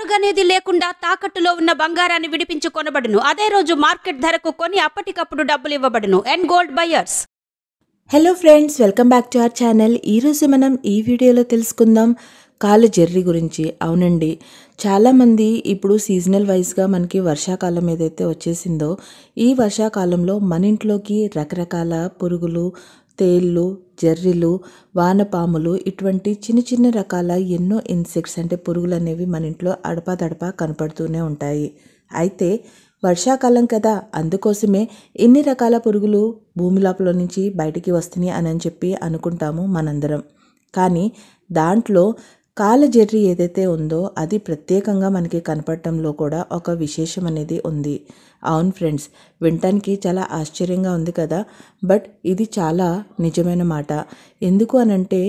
అరుగనేది లేకుండా తాకట్టులో ఉన్న బంగారాన్ని విడిపించి కొనబడును అదే రోజు మార్కెట్ ధరకు కొని అప్పటికప్పుడు డబ్బులు ఇవ్వబడును and gold buyers hello friends welcome back to our channel ఈరోజు మనం ఈ వీడియోలో తెలుసుకుందాం కాలు జర్రీ గురించి అవునండి చాలామంది ఇప్పుడు సీజనల్ వైజ్గా మనకి వర్షాకాలం ఏదైతే వచ్చేసిందో ఈ వర్షాకాలంలో మన ఇంట్లోకి రకరకాల పురుగులు తేళ్ళు జర్రిలు వానపాములు ఇటువంటి చిన్న చిన్న రకాల ఎన్నో ఇన్సెక్ట్స్ అంటే పురుగులు అనేవి మన ఇంట్లో అడపాదడపా కనపడుతూనే ఉంటాయి అయితే వర్షాకాలం కదా అందుకోసమే ఇన్ని రకాల పురుగులు భూమి లోపల నుంచి బయటికి వస్తున్నాయి అని చెప్పి అనుకుంటాము మనందరం కానీ దాంట్లో కాలజర్రి ఏదైతే ఉందో అది ప్రత్యేకంగా మనకి కనపడటంలో కూడా ఒక విశేషం అనేది ఉంది అవును ఫ్రెండ్స్ వినటానికి చాలా ఆశ్చర్యంగా ఉంది కదా బట్ ఇది చాలా నిజమైన మాట ఎందుకు అనంటే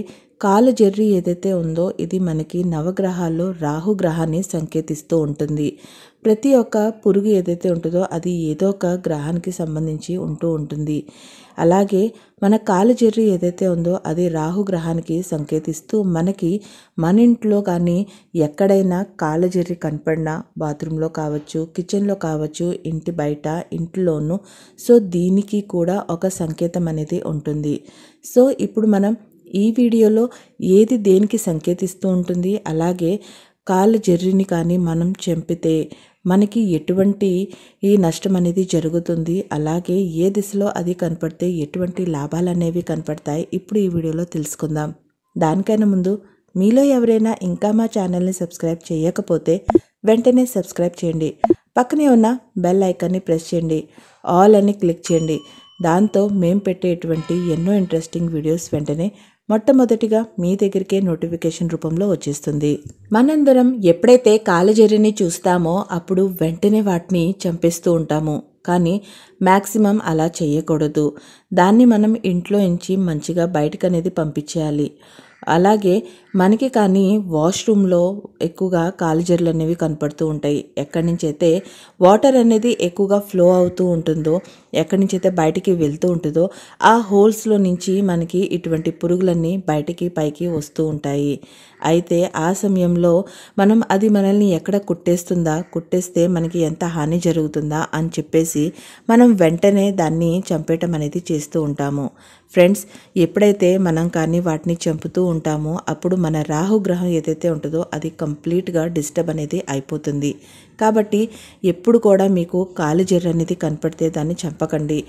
కాలు ఏదైతే ఉందో ఇది మనకి నవగ్రహాల్లో రాహుగ్రహాన్ని సంకేతిస్తూ ఉంటుంది ప్రతి ఒక్క పురుగు ఏదైతే ఉంటుందో అది ఏదో ఒక గ్రహానికి సంబంధించి ఉంటూ ఉంటుంది అలాగే మన కాలు ఏదైతే ఉందో అది రాహు గ్రహానికి సంకేతిస్తూ మనకి మన ఇంట్లో కానీ ఎక్కడైనా కాలు కనపడినా బాత్రూంలో కావచ్చు కిచెన్లో కావచ్చు ఇంటి బయట ఇంట్లోనూ సో దీనికి కూడా ఒక సంకేతం అనేది ఉంటుంది సో ఇప్పుడు మనం ఈ వీడియోలో ఏది దేనికి సంకేతిస్తూ ఉంటుంది అలాగే కాళ్ళ జర్రిని కానీ మనం చెంపితే మనకి ఎటువంటి ఈ నష్టం అనేది జరుగుతుంది అలాగే ఏ దిశలో అది కనపడితే ఎటువంటి లాభాలు అనేవి కనపడతాయి ఇప్పుడు ఈ వీడియోలో తెలుసుకుందాం దానికైనా ముందు మీలో ఎవరైనా ఇంకా మా ఛానల్ని సబ్స్క్రైబ్ చేయకపోతే వెంటనే సబ్స్క్రైబ్ చేయండి పక్కనే ఉన్న బెల్ ఐకాన్ని ప్రెస్ చేయండి ఆల్ అని క్లిక్ చేయండి దాంతో మేము పెట్టేటువంటి ఎన్నో ఇంట్రెస్టింగ్ వీడియోస్ వెంటనే మొట్టమొదటిగా మీ దగ్గరికే నోటిఫికేషన్ రూపంలో వచ్చేస్తుంది మనందరం ఎప్పుడైతే కాలజరిని చూస్తామో అప్పుడు వెంటనే వాటిని చంపేస్తూ ఉంటాము కానీ మ్యాక్సిమం అలా చేయకూడదు దాన్ని మనం ఇంట్లో నుంచి మంచిగా బయటకు అనేది పంపించేయాలి అలాగే మనకి కానీ వాష్రూమ్లో ఎక్కువగా కాలుజర్లు అనేవి కనపడుతూ ఉంటాయి ఎక్కడి నుంచి అయితే వాటర్ అనేది ఎక్కువగా ఫ్లో అవుతూ ఉంటుందో ఎక్కడి నుంచి అయితే బయటికి వెళ్తూ ఉంటుందో ఆ హోల్స్లో నుంచి మనకి ఇటువంటి పురుగులన్నీ బయటికి పైకి వస్తూ ఉంటాయి అయితే ఆ సమయంలో మనం అది మనల్ని ఎక్కడ కుట్టేస్తుందా కుట్టేస్తే మనకి ఎంత హాని జరుగుతుందా అని చెప్పేసి మనం వెంటనే దాన్ని చంపేయటం అనేది చేస్తూ ఉంటాము ఫ్రెండ్స్ ఎప్పుడైతే మనం కానీ వాటిని చంపుతూ ఉంటామో అప్పుడు మన రాహుగ్రహం ఏదైతే ఉంటుందో అది కంప్లీట్గా డిస్టర్బ్ అనేది అయిపోతుంది కాబట్టి ఎప్పుడు కూడా మీకు కాలుజెర్ర అనేది కనపడితే దాన్ని చంపకండి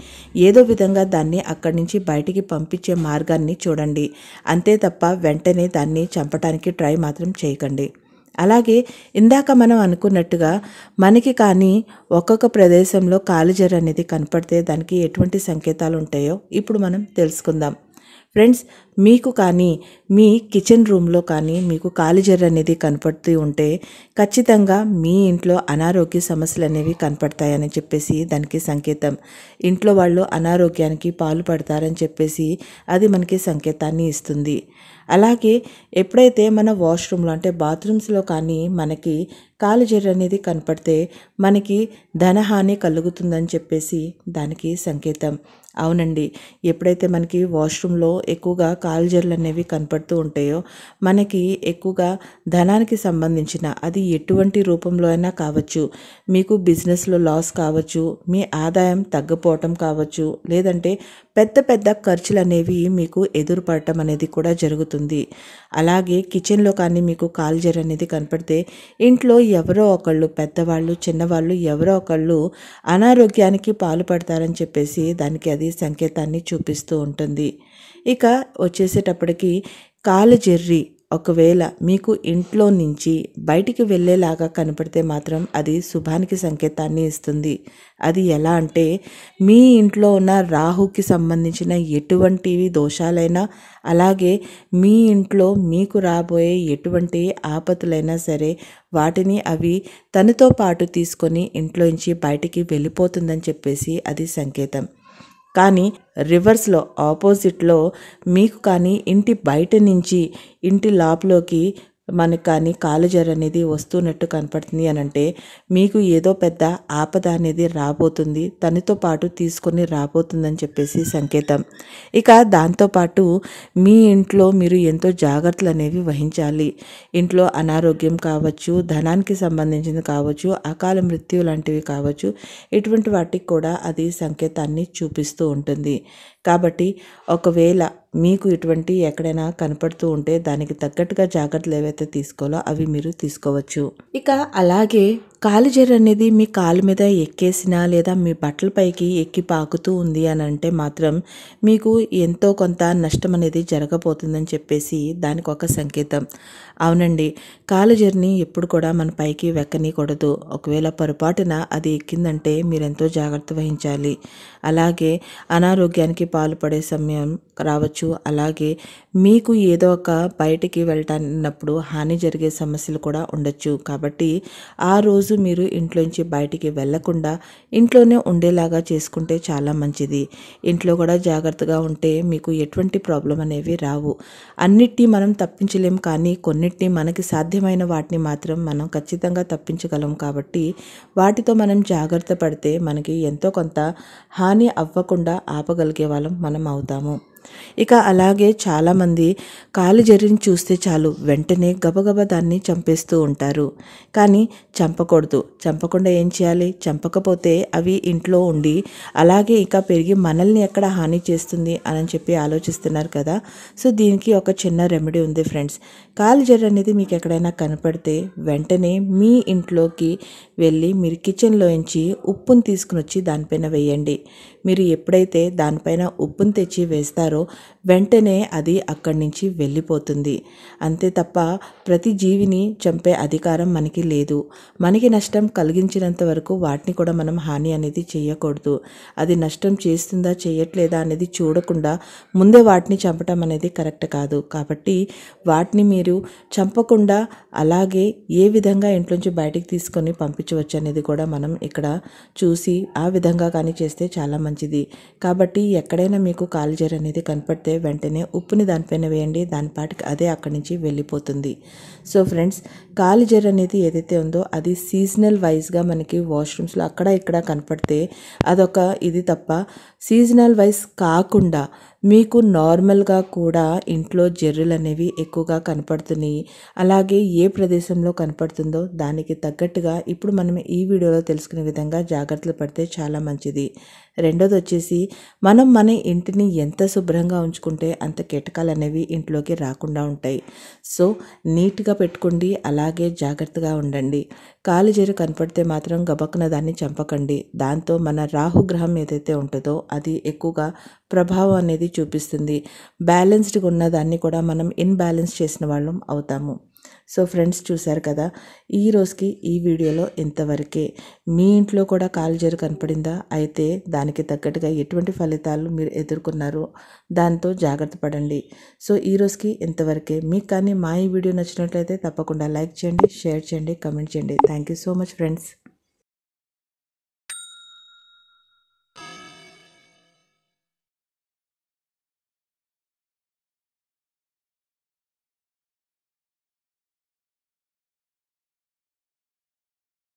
ఏదో విధంగా దాన్ని అక్కడి నుంచి బయటికి పంపించే మార్గాన్ని చూడండి అంతే తప్ప వెంటనే దాన్ని చంపడానికి ట్రై మాత్రం చేయకండి అలాగే ఇందాక మనం అనుకున్నట్టుగా మనకి కానీ ఒక్కొక్క ప్రదేశంలో కాలుజర్ అనేది కనపడితే దానికి ఎటువంటి సంకేతాలు ఉంటాయో ఇప్పుడు మనం తెలుసుకుందాం ఫ్రెండ్స్ మీకు కానీ మీ కిచెన్ రూమ్లో కానీ మీకు జర్ర అనేది కనపడుతూ ఉంటే ఖచ్చితంగా మీ ఇంట్లో అనారోగ్య సమస్యలు అనేవి కనపడతాయని చెప్పేసి దానికి సంకేతం ఇంట్లో వాళ్ళు అనారోగ్యానికి పాలు పడతారని చెప్పేసి అది మనకి సంకేతాన్ని ఇస్తుంది అలాగే ఎప్పుడైతే మన వాష్రూమ్లో అంటే బాత్రూమ్స్లో కానీ మనకి జర్ర అనేది కనపడితే మనకి ధనహాని కలుగుతుందని చెప్పేసి దానికి సంకేతం అవునండి ఎప్పుడైతే మనకి వాష్రూమ్లో ఎక్కువగా కాలుజర్లు అనేవి కనపడుతూ ఉంటాయో మనకి ఎక్కువగా ధనానికి సంబంధించిన అది ఎటువంటి రూపంలో అయినా కావచ్చు మీకు బిజినెస్లో లాస్ కావచ్చు మీ ఆదాయం తగ్గిపోవటం కావచ్చు లేదంటే పెద్ద పెద్ద ఖర్చులు అనేవి మీకు ఎదురుపడటం అనేది కూడా జరుగుతుంది అలాగే కిచెన్లో కానీ మీకు కాల్జర్ అనేది కనపడితే ఇంట్లో ఎవరో ఒకళ్ళు పెద్దవాళ్ళు చిన్నవాళ్ళు ఎవరో ఒకళ్ళు అనారోగ్యానికి పాలు పడతారని చెప్పేసి దానికి అది సంకేతాన్ని చూపిస్తూ ఉంటుంది ఇక వచ్చేసేటప్పటికి కాలుజెర్రి ఒకవేళ మీకు ఇంట్లో నుంచి బయటికి వెళ్ళేలాగా కనపడితే మాత్రం అది శుభానికి సంకేతాన్ని ఇస్తుంది అది ఎలా అంటే మీ ఇంట్లో ఉన్న రాహుకి సంబంధించిన ఎటువంటివి దోషాలైనా అలాగే మీ ఇంట్లో మీకు రాబోయే ఎటువంటి ఆపతులైనా సరే వాటిని అవి తనతో పాటు తీసుకొని ఇంట్లో నుంచి బయటికి వెళ్ళిపోతుందని చెప్పేసి అది సంకేతం కానీ రివర్స్లో ఆపోజిట్లో మీకు కానీ ఇంటి బయట నుంచి ఇంటి లోపలోకి మనకు కానీ కాలుజర్ అనేది వస్తున్నట్టు కనపడుతుంది అని అంటే మీకు ఏదో పెద్ద ఆపద అనేది రాబోతుంది తనతో పాటు తీసుకొని రాబోతుందని చెప్పేసి సంకేతం ఇక దాంతోపాటు మీ ఇంట్లో మీరు ఎంతో జాగ్రత్తలు అనేవి వహించాలి ఇంట్లో అనారోగ్యం కావచ్చు ధనానికి సంబంధించింది కావచ్చు అకాల మృత్యు లాంటివి కావచ్చు ఇటువంటి వాటికి కూడా అది సంకేతాన్ని చూపిస్తూ ఉంటుంది కాబట్టి ఒకవేళ మీకు ఇటువంటి ఎక్కడైనా కనపడుతూ ఉంటే దానికి తగ్గట్టుగా జాగ్రత్తలు ఏవైతే తీసుకోవాలో అవి మీరు తీసుకోవచ్చు ఇక అలాగే కాలు కాలుజర్ అనేది మీ కాలు మీద ఎక్కేసినా లేదా మీ బట్టలపైకి ఎక్కి పాకుతూ ఉంది అని అంటే మాత్రం మీకు ఎంతో కొంత నష్టం అనేది జరగబోతుందని చెప్పేసి దానికి ఒక సంకేతం అవునండి కాలు జర్నీ ఎప్పుడు కూడా మన పైకి వెక్కనీయకూడదు ఒకవేళ పొరపాటున అది ఎక్కిందంటే మీరెంతో జాగ్రత్త వహించాలి అలాగే అనారోగ్యానికి పాల్పడే సమయం రావచ్చు అలాగే మీకు ఏదో ఒక బయటికి వెళ్ళటాన్నప్పుడు హాని జరిగే సమస్యలు కూడా ఉండొచ్చు కాబట్టి ఆ రోజు మీరు ఇంట్లోంచి బయటికి వెళ్లకుండా ఇంట్లోనే ఉండేలాగా చేసుకుంటే చాలా మంచిది ఇంట్లో కూడా జాగ్రత్తగా ఉంటే మీకు ఎటువంటి ప్రాబ్లం అనేవి రావు అన్నిటి మనం తప్పించలేము కానీ కొన్ని కొన్నిటిని మనకి సాధ్యమైన వాటిని మాత్రం మనం ఖచ్చితంగా తప్పించగలం కాబట్టి వాటితో మనం జాగ్రత్త పడితే మనకి ఎంతో కొంత హాని అవ్వకుండా ఆపగలిగే వాళ్ళం మనం అవుతాము ఇక అలాగే చాలామంది కాలు జరిని చూస్తే చాలు వెంటనే గబగబా దాన్ని చంపేస్తూ ఉంటారు కానీ చంపకూడదు చంపకుండా ఏం చేయాలి చంపకపోతే అవి ఇంట్లో ఉండి అలాగే ఇక పెరిగి మనల్ని ఎక్కడ హాని చేస్తుంది అని చెప్పి ఆలోచిస్తున్నారు కదా సో దీనికి ఒక చిన్న రెమెడీ ఉంది ఫ్రెండ్స్ కాలు జరి అనేది మీకు ఎక్కడైనా కనపడితే వెంటనే మీ ఇంట్లోకి వెళ్ళి మీరు కిచెన్లోంచి ఉప్పును తీసుకుని వచ్చి దానిపైన వేయండి మీరు ఎప్పుడైతే దానిపైన ఉప్పును తెచ్చి వేస్తారో చేస్తారో వెంటనే అది అక్కడి నుంచి వెళ్ళిపోతుంది అంతే తప్ప ప్రతి జీవిని చంపే అధికారం మనకి లేదు మనకి నష్టం కలిగించినంత వరకు వాటిని కూడా మనం హాని అనేది చేయకూడదు అది నష్టం చేస్తుందా చేయట్లేదా అనేది చూడకుండా ముందే వాటిని చంపటం అనేది కరెక్ట్ కాదు కాబట్టి వాటిని మీరు చంపకుండా అలాగే ఏ విధంగా ఇంట్లోంచి బయటికి తీసుకొని పంపించవచ్చు అనేది కూడా మనం ఇక్కడ చూసి ఆ విధంగా కానీ చేస్తే చాలా మంచిది కాబట్టి ఎక్కడైనా మీకు కాలుజర్ అనేది కనపడితే వెంటనే ఉప్పుని దానిపైన వేయండి దానిపాటికి అదే అక్కడి నుంచి వెళ్ళిపోతుంది సో ఫ్రెండ్స్ కాలిజర్ అనేది ఏదైతే ఉందో అది సీజనల్ వైజ్గా మనకి వాష్రూమ్స్లో అక్కడ ఇక్కడ కనపడితే అదొక ఇది తప్ప సీజనల్ వైజ్ కాకుండా మీకు నార్మల్గా కూడా ఇంట్లో జర్రులు అనేవి ఎక్కువగా కనపడుతున్నాయి అలాగే ఏ ప్రదేశంలో కనపడుతుందో దానికి తగ్గట్టుగా ఇప్పుడు మనం ఈ వీడియోలో తెలుసుకునే విధంగా జాగ్రత్తలు పడితే చాలా మంచిది రెండోది వచ్చేసి మనం మన ఇంటిని ఎంత శుభ్రంగా ఉంచుకుంటే అంత కీటకాలు అనేవి ఇంట్లోకి రాకుండా ఉంటాయి సో నీట్గా పెట్టుకోండి అలాగే జాగ్రత్తగా ఉండండి కాలు జరు కనపడితే మాత్రం గబక్కున దాన్ని చంపకండి దాంతో మన రాహుగ్రహం ఏదైతే ఉంటుందో అది ఎక్కువగా ప్రభావం అనేది చూపిస్తుంది బ్యాలెన్స్డ్గా ఉన్నదాన్ని కూడా మనం ఇన్బ్యాలెన్స్ చేసిన వాళ్ళం అవుతాము సో ఫ్రెండ్స్ చూశారు కదా ఈరోజుకి ఈ వీడియోలో ఇంతవరకే మీ ఇంట్లో కూడా కాలుజరు కనపడిందా అయితే దానికి తగ్గట్టుగా ఎటువంటి ఫలితాలు మీరు ఎదుర్కొన్నారో దాంతో జాగ్రత్త పడండి సో ఈ రోజుకి ఇంతవరకే మీకు కానీ మా ఈ వీడియో నచ్చినట్లయితే తప్పకుండా లైక్ చేయండి షేర్ చేయండి కమెంట్ చేయండి thank you so much friends